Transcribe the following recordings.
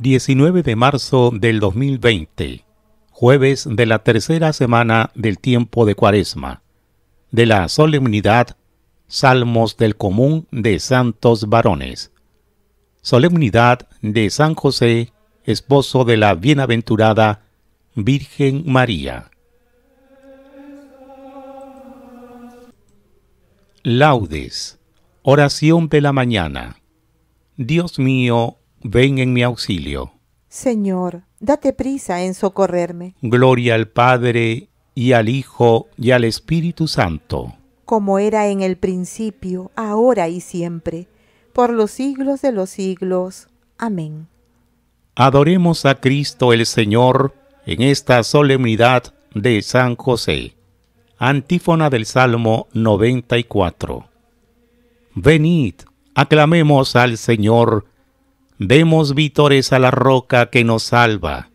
19 de marzo del 2020, jueves de la tercera semana del tiempo de Cuaresma, de la solemnidad Salmos del Común de Santos Varones, solemnidad de San José, esposo de la bienaventurada Virgen María. Laudes, oración de la mañana. Dios mío, ven en mi auxilio. Señor, date prisa en socorrerme. Gloria al Padre y al Hijo y al Espíritu Santo. Como era en el principio, ahora y siempre, por los siglos de los siglos. Amén. Adoremos a Cristo el Señor en esta solemnidad de San José. Antífona del Salmo 94. Venid, aclamemos al Señor Demos vítores a la roca que nos salva.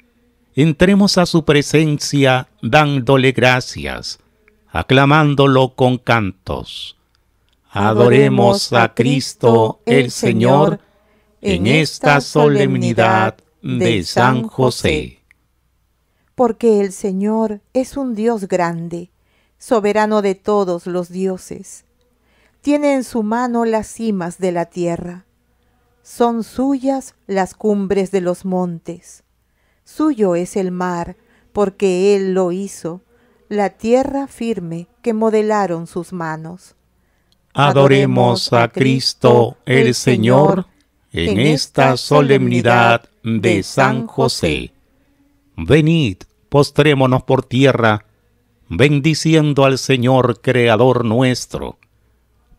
Entremos a su presencia dándole gracias, aclamándolo con cantos. Adoremos a Cristo el Señor en esta solemnidad de San José. Porque el Señor es un Dios grande, soberano de todos los dioses. Tiene en su mano las cimas de la tierra son suyas las cumbres de los montes. Suyo es el mar, porque Él lo hizo, la tierra firme que modelaron sus manos. Adoremos a Cristo el Señor en esta solemnidad de San José. Venid, postrémonos por tierra, bendiciendo al Señor Creador nuestro,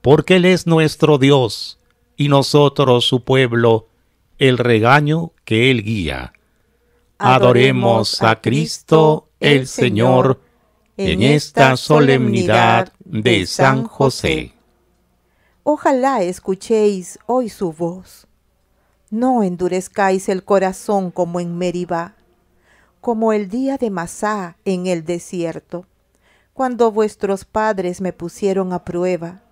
porque Él es nuestro Dios y nosotros su pueblo, el regaño que él guía. Adoremos a Cristo el Señor en esta solemnidad de San José. Ojalá escuchéis hoy su voz. No endurezcáis el corazón como en Meribá, como el día de Masá en el desierto, cuando vuestros padres me pusieron a prueba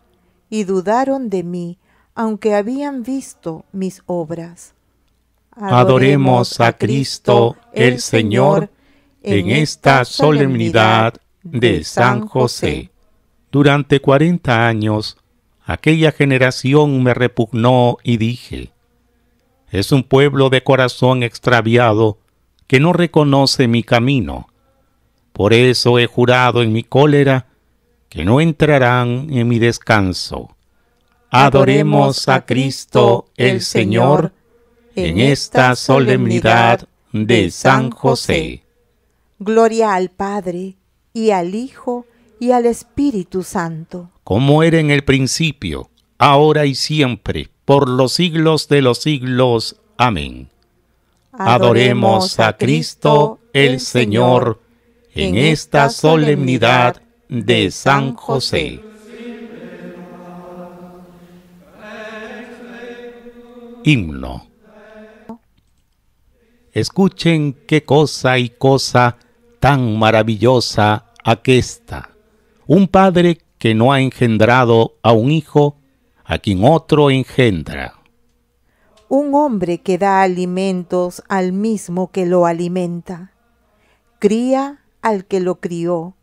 y dudaron de mí aunque habían visto mis obras. Adoremos a Cristo el Señor en esta solemnidad de San José. Durante cuarenta años, aquella generación me repugnó y dije, es un pueblo de corazón extraviado que no reconoce mi camino. Por eso he jurado en mi cólera que no entrarán en mi descanso adoremos a Cristo el Señor en esta solemnidad de San José. Gloria al Padre y al Hijo y al Espíritu Santo. Como era en el principio, ahora y siempre, por los siglos de los siglos. Amén. Adoremos a Cristo el Señor en esta solemnidad de San José. Himno. Escuchen qué cosa y cosa tan maravillosa aquesta. Un padre que no ha engendrado a un hijo, a quien otro engendra. Un hombre que da alimentos al mismo que lo alimenta. Cría al que lo crió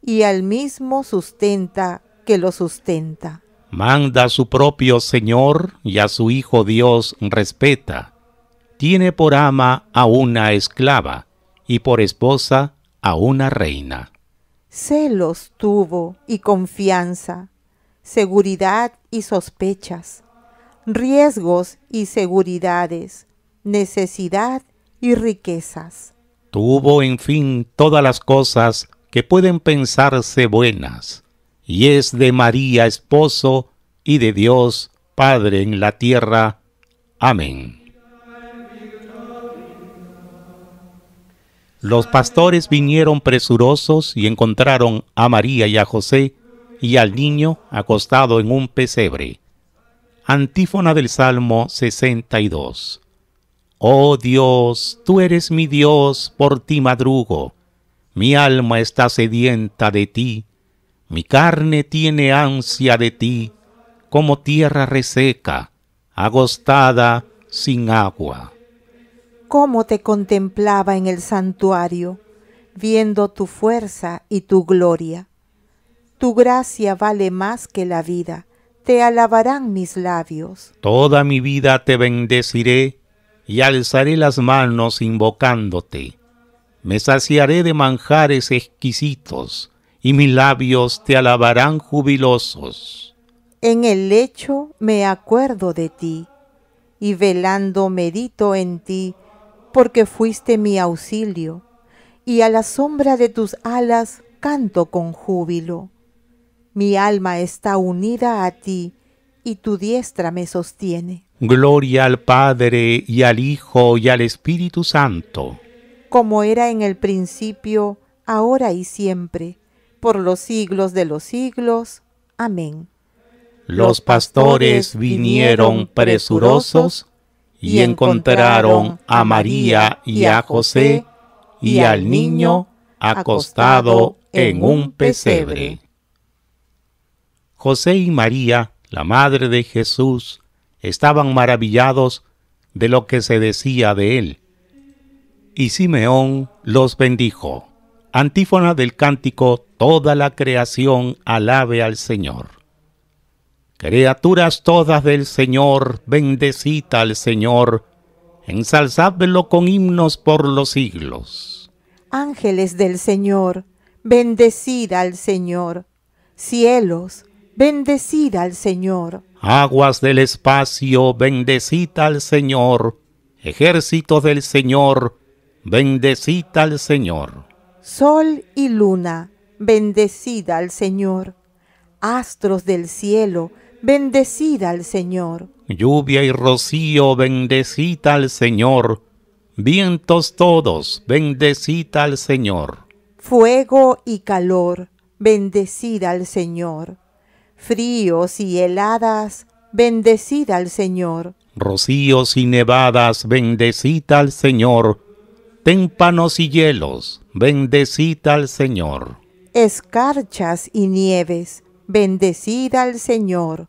y al mismo sustenta que lo sustenta. Manda a su propio Señor y a su Hijo Dios respeta. Tiene por ama a una esclava y por esposa a una reina. Celos tuvo y confianza, seguridad y sospechas, riesgos y seguridades, necesidad y riquezas. Tuvo en fin todas las cosas que pueden pensarse buenas y es de María esposo y de Dios Padre en la tierra. Amén. Los pastores vinieron presurosos y encontraron a María y a José y al niño acostado en un pesebre. Antífona del Salmo 62. Oh Dios, tú eres mi Dios, por ti madrugo. Mi alma está sedienta de ti mi carne tiene ansia de ti, como tierra reseca, agostada sin agua. Cómo te contemplaba en el santuario, viendo tu fuerza y tu gloria. Tu gracia vale más que la vida, te alabarán mis labios. Toda mi vida te bendeciré y alzaré las manos invocándote. Me saciaré de manjares exquisitos y mis labios te alabarán jubilosos. En el lecho me acuerdo de ti, y velando medito en ti, porque fuiste mi auxilio, y a la sombra de tus alas canto con júbilo. Mi alma está unida a ti, y tu diestra me sostiene. Gloria al Padre y al Hijo y al Espíritu Santo. Como era en el principio, ahora y siempre, por los siglos de los siglos. Amén. Los pastores vinieron presurosos y encontraron a María y a José y al niño acostado en un pesebre. José y María, la madre de Jesús, estaban maravillados de lo que se decía de él. Y Simeón los bendijo. Antífona del cántico Toda la creación alabe al Señor. Criaturas todas del Señor, bendecita al Señor, ensalzadlo con himnos por los siglos. Ángeles del Señor, bendecida al Señor. Cielos, bendecida al Señor. Aguas del espacio, bendecita al Señor. ejército del Señor, bendecita al Señor. Sol y luna, bendecida al Señor. Astros del cielo, bendecida al Señor. Lluvia y rocío, bendecida al Señor. Vientos todos, bendecida al Señor. Fuego y calor, bendecida al Señor. Fríos y heladas, bendecida al Señor. Rocíos y nevadas, bendecida al Señor. Témpanos y hielos, bendecid al Señor. Escarchas y nieves, bendecid al Señor.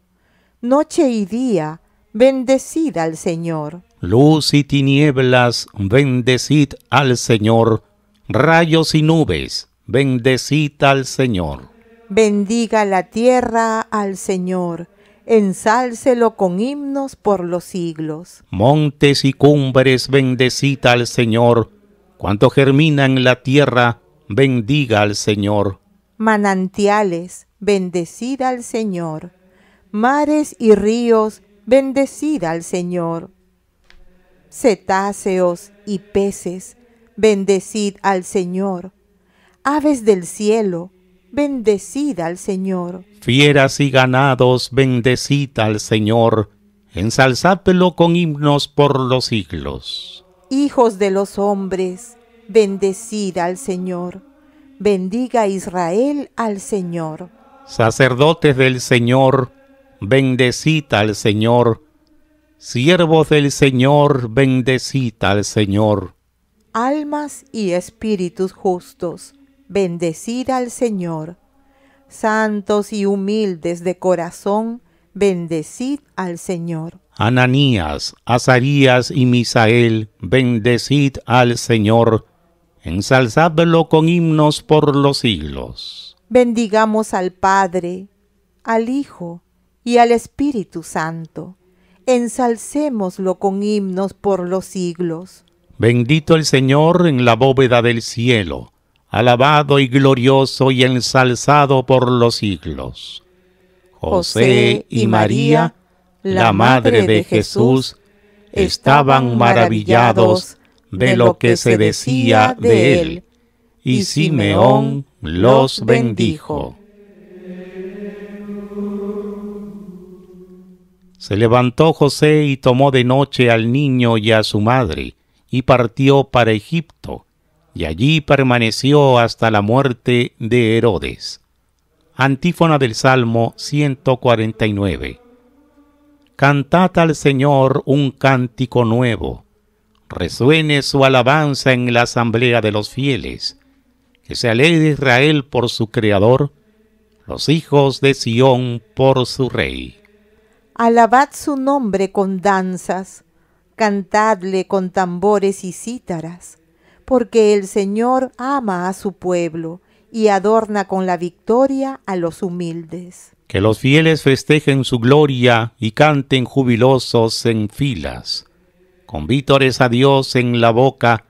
Noche y día, bendecid al Señor. Luz y tinieblas, bendecid al Señor. Rayos y nubes, bendecid al Señor. Bendiga la tierra al Señor, ensálcelo con himnos por los siglos. Montes y cumbres, bendecid al Señor cuanto germina en la tierra, bendiga al Señor. Manantiales, bendecida al Señor. Mares y ríos, bendecid al Señor. Cetáceos y peces, bendecid al Señor. Aves del cielo, bendecid al Señor. Fieras y ganados, bendecid al Señor. Ensalzádelo con himnos por los siglos. Hijos de los hombres, Bendecid al Señor. Bendiga Israel al Señor. Sacerdotes del Señor, bendecid al Señor. Siervos del Señor, bendecid al Señor. Almas y espíritus justos, bendecid al Señor. Santos y humildes de corazón, bendecid al Señor. Ananías, Azarías y Misael, bendecid al Señor ensalzadlo con himnos por los siglos. Bendigamos al Padre, al Hijo y al Espíritu Santo. Ensalcémoslo con himnos por los siglos. Bendito el Señor en la bóveda del cielo, alabado y glorioso y ensalzado por los siglos. José y María, la madre de Jesús, estaban maravillados de lo que se decía de él. Y Simeón los bendijo. Se levantó José y tomó de noche al niño y a su madre, y partió para Egipto, y allí permaneció hasta la muerte de Herodes. Antífona del Salmo 149. Cantad al Señor un cántico nuevo resuene su alabanza en la asamblea de los fieles, que se alegre Israel por su Creador, los hijos de Sión por su Rey. Alabad su nombre con danzas, cantadle con tambores y cítaras, porque el Señor ama a su pueblo y adorna con la victoria a los humildes. Que los fieles festejen su gloria y canten jubilosos en filas con vítores a Dios en la boca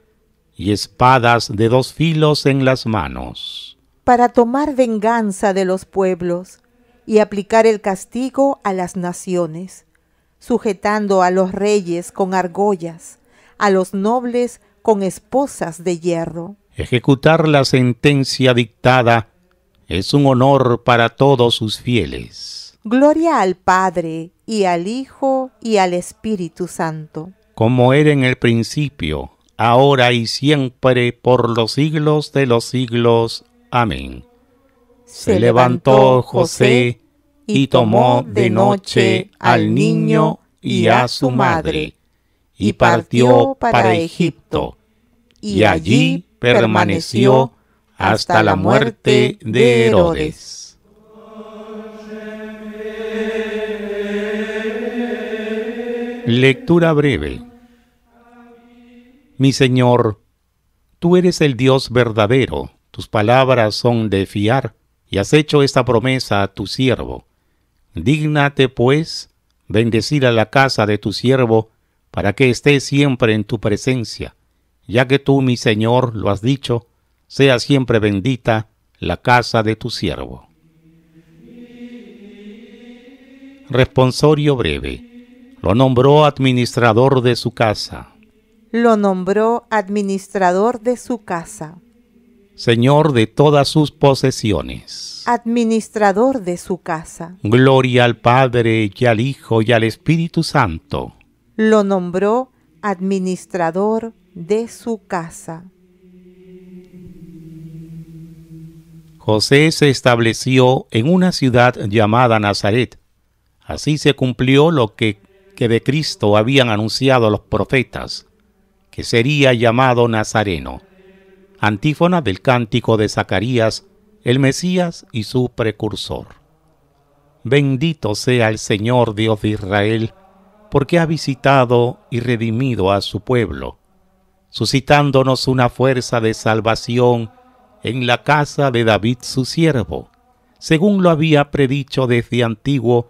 y espadas de dos filos en las manos. Para tomar venganza de los pueblos y aplicar el castigo a las naciones, sujetando a los reyes con argollas, a los nobles con esposas de hierro. Ejecutar la sentencia dictada es un honor para todos sus fieles. Gloria al Padre y al Hijo y al Espíritu Santo como era en el principio, ahora y siempre, por los siglos de los siglos. Amén. Se levantó José y tomó de noche al niño y a su madre, y partió para Egipto, y allí permaneció hasta la muerte de Herodes Lectura breve Mi Señor, tú eres el Dios verdadero, tus palabras son de fiar, y has hecho esta promesa a tu siervo. Dígnate, pues, bendecir a la casa de tu siervo, para que esté siempre en tu presencia, ya que tú, mi Señor, lo has dicho, sea siempre bendita la casa de tu siervo. Responsorio breve. Lo nombró administrador de su casa. Lo nombró administrador de su casa. Señor de todas sus posesiones. Administrador de su casa. Gloria al Padre y al Hijo y al Espíritu Santo. Lo nombró administrador de su casa. José se estableció en una ciudad llamada Nazaret. Así se cumplió lo que que de Cristo habían anunciado los profetas, que sería llamado Nazareno. Antífona del cántico de Zacarías, el Mesías y su precursor. Bendito sea el Señor Dios de Israel, porque ha visitado y redimido a su pueblo, suscitándonos una fuerza de salvación en la casa de David su siervo, según lo había predicho desde antiguo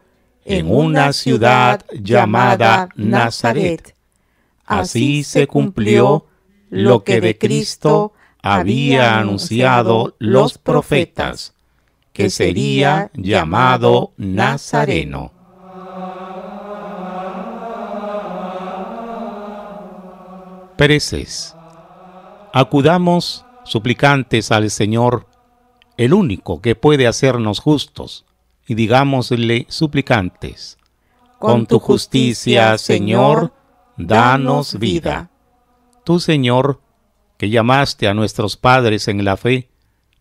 en una ciudad llamada Nazaret. Así se cumplió lo que de Cristo había anunciado los profetas, que sería llamado Nazareno. Pereces. Acudamos suplicantes al Señor, el único que puede hacernos justos y digámosle suplicantes. Con tu justicia, Señor, danos vida. Tú, Señor, que llamaste a nuestros padres en la fe,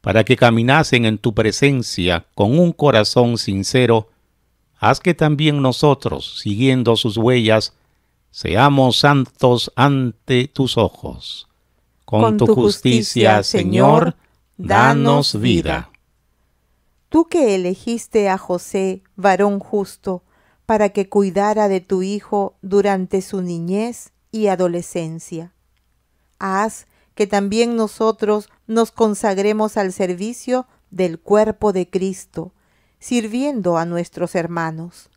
para que caminasen en tu presencia con un corazón sincero, haz que también nosotros, siguiendo sus huellas, seamos santos ante tus ojos. Con, tu justicia, Señor, danos vida tú que elegiste a José, varón justo, para que cuidara de tu hijo durante su niñez y adolescencia. Haz que también nosotros nos consagremos al servicio del cuerpo de Cristo, sirviendo a nuestros hermanos.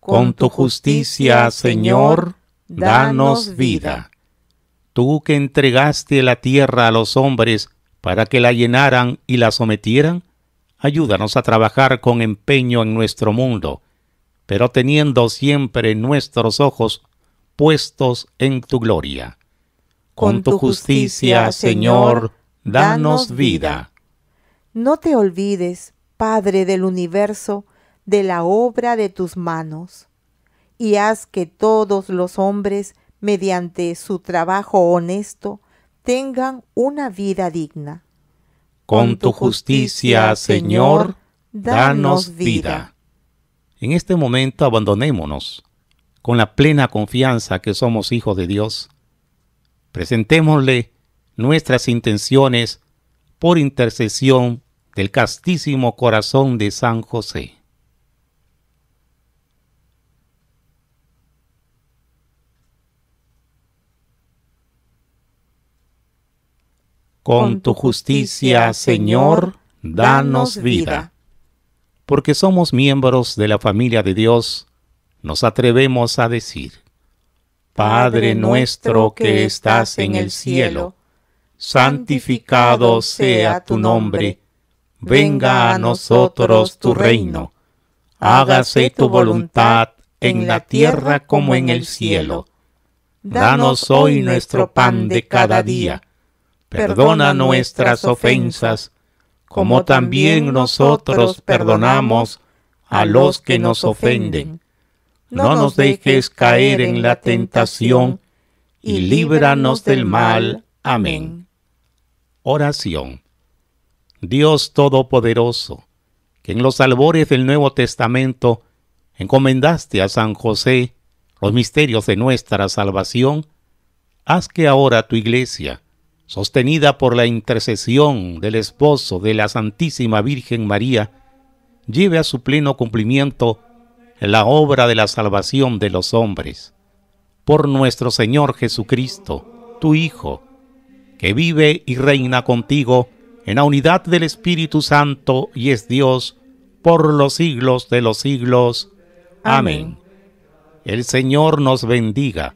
Con tu justicia, Señor, danos vida. Tú que entregaste la tierra a los hombres para que la llenaran y la sometieran, Ayúdanos a trabajar con empeño en nuestro mundo, pero teniendo siempre nuestros ojos puestos en tu gloria. Con tu justicia, Señor, danos vida. No te olvides, Padre del universo, de la obra de tus manos, y haz que todos los hombres, mediante su trabajo honesto, tengan una vida digna. Con tu justicia, Señor, danos vida. En este momento abandonémonos con la plena confianza que somos hijos de Dios. Presentémosle nuestras intenciones por intercesión del castísimo corazón de San José. Con tu justicia, Señor, danos vida. Porque somos miembros de la familia de Dios, nos atrevemos a decir, Padre nuestro que estás en el cielo, santificado sea tu nombre, venga a nosotros tu reino, hágase tu voluntad en la tierra como en el cielo. Danos hoy nuestro pan de cada día Perdona nuestras ofensas, como también nosotros perdonamos a los que nos ofenden. No nos dejes caer en la tentación, y líbranos del mal. Amén. Oración. Dios Todopoderoso, que en los albores del Nuevo Testamento encomendaste a San José los misterios de nuestra salvación, haz que ahora tu iglesia, sostenida por la intercesión del esposo de la Santísima Virgen María, lleve a su pleno cumplimiento la obra de la salvación de los hombres. Por nuestro Señor Jesucristo, tu Hijo, que vive y reina contigo en la unidad del Espíritu Santo y es Dios por los siglos de los siglos. Amén. El Señor nos bendiga,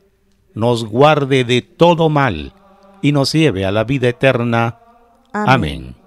nos guarde de todo mal y nos lleve a la vida eterna. Amén.